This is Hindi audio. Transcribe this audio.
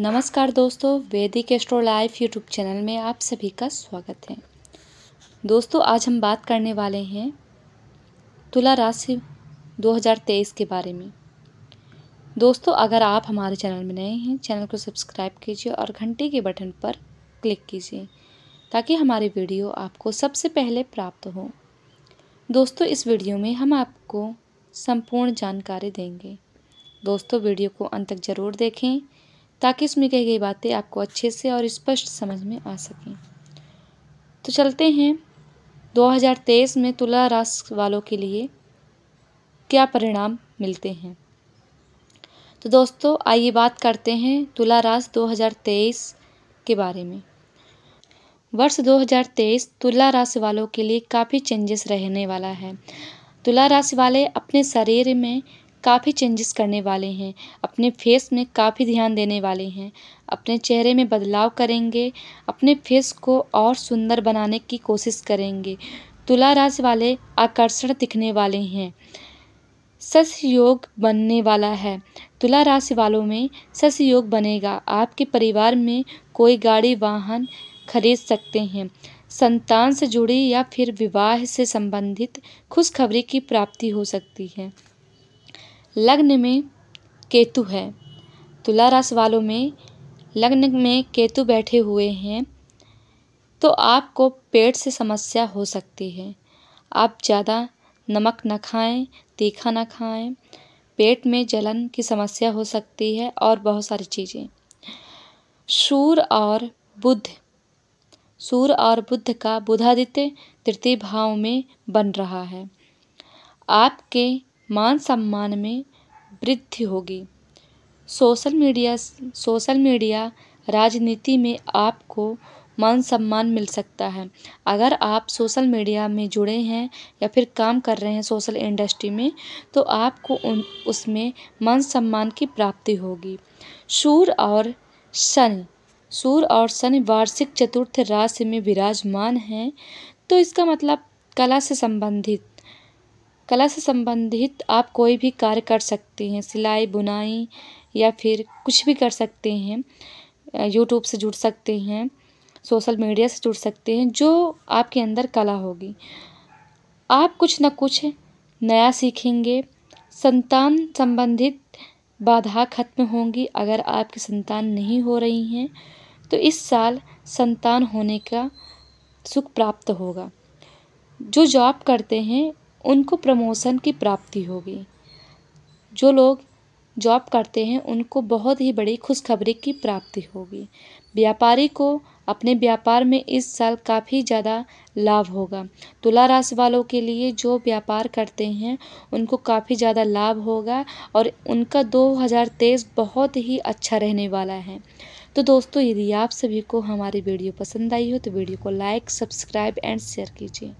नमस्कार दोस्तों वैदिक एस्ट्रो लाइफ यूट्यूब चैनल में आप सभी का स्वागत है दोस्तों आज हम बात करने वाले हैं तुला राशि 2023 के बारे में दोस्तों अगर आप हमारे चैनल में नए हैं चैनल को सब्सक्राइब कीजिए और घंटे के बटन पर क्लिक कीजिए ताकि हमारी वीडियो आपको सबसे पहले प्राप्त हो दोस्तों इस वीडियो में हम आपको संपूर्ण जानकारी देंगे दोस्तों वीडियो को अंत तक ज़रूर देखें ताकि उसमें कही गई बातें आपको अच्छे से और स्पष्ट समझ में आ सकें तो चलते हैं 2023 में तुला राशि वालों के लिए क्या परिणाम मिलते हैं तो दोस्तों आइए बात करते हैं तुला राशि 2023 के बारे में वर्ष 2023 तुला राशि वालों के लिए काफ़ी चेंजेस रहने वाला है तुला राशि वाले अपने शरीर में काफ़ी चेंजेस करने वाले हैं अपने फेस में काफ़ी ध्यान देने वाले हैं अपने चेहरे में बदलाव करेंगे अपने फेस को और सुंदर बनाने की कोशिश करेंगे तुला राशि वाले आकर्षण दिखने वाले हैं सस योग बनने वाला है तुला राशि वालों में सस योग बनेगा आपके परिवार में कोई गाड़ी वाहन खरीद सकते हैं संतान से जुड़ी या फिर विवाह से संबंधित खुशखबरी की प्राप्ति हो सकती है लग्न में केतु है तुला राशि वालों में लग्न में केतु बैठे हुए हैं तो आपको पेट से समस्या हो सकती है आप ज़्यादा नमक न खाएं तीखा न खाएं पेट में जलन की समस्या हो सकती है और बहुत सारी चीज़ें सूर और बुध सूर्य और बुध का बुधादित्य तृतीय भाव में बन रहा है आपके मान सम्मान में वृद्धि होगी सोशल मीडिया सोशल मीडिया राजनीति में आपको मान सम्मान मिल सकता है अगर आप सोशल मीडिया में जुड़े हैं या फिर काम कर रहे हैं सोशल इंडस्ट्री में तो आपको उन उसमें मान सम्मान की प्राप्ति होगी सूर्य और शनि सूर्य और शनि वार्षिक चतुर्थ राशि में विराजमान हैं तो इसका मतलब कला से संबंधित कला से संबंधित आप कोई भी कार्य कर सकते हैं सिलाई बुनाई या फिर कुछ भी कर सकते हैं यूट्यूब से जुड़ सकते हैं सोशल मीडिया से जुड़ सकते हैं जो आपके अंदर कला होगी आप कुछ ना कुछ नया सीखेंगे संतान संबंधित बाधा खत्म होंगी अगर आपकी संतान नहीं हो रही हैं तो इस साल संतान होने का सुख प्राप्त होगा जो जॉब करते हैं उनको प्रमोशन की प्राप्ति होगी जो लोग जॉब करते हैं उनको बहुत ही बड़ी खुशखबरी की प्राप्ति होगी व्यापारी को अपने व्यापार में इस साल काफ़ी ज़्यादा लाभ होगा तुला राशि वालों के लिए जो व्यापार करते हैं उनको काफ़ी ज़्यादा लाभ होगा और उनका 2023 बहुत ही अच्छा रहने वाला है तो दोस्तों यदि आप सभी को हमारी वीडियो पसंद आई हो तो वीडियो को लाइक सब्सक्राइब एंड शेयर कीजिए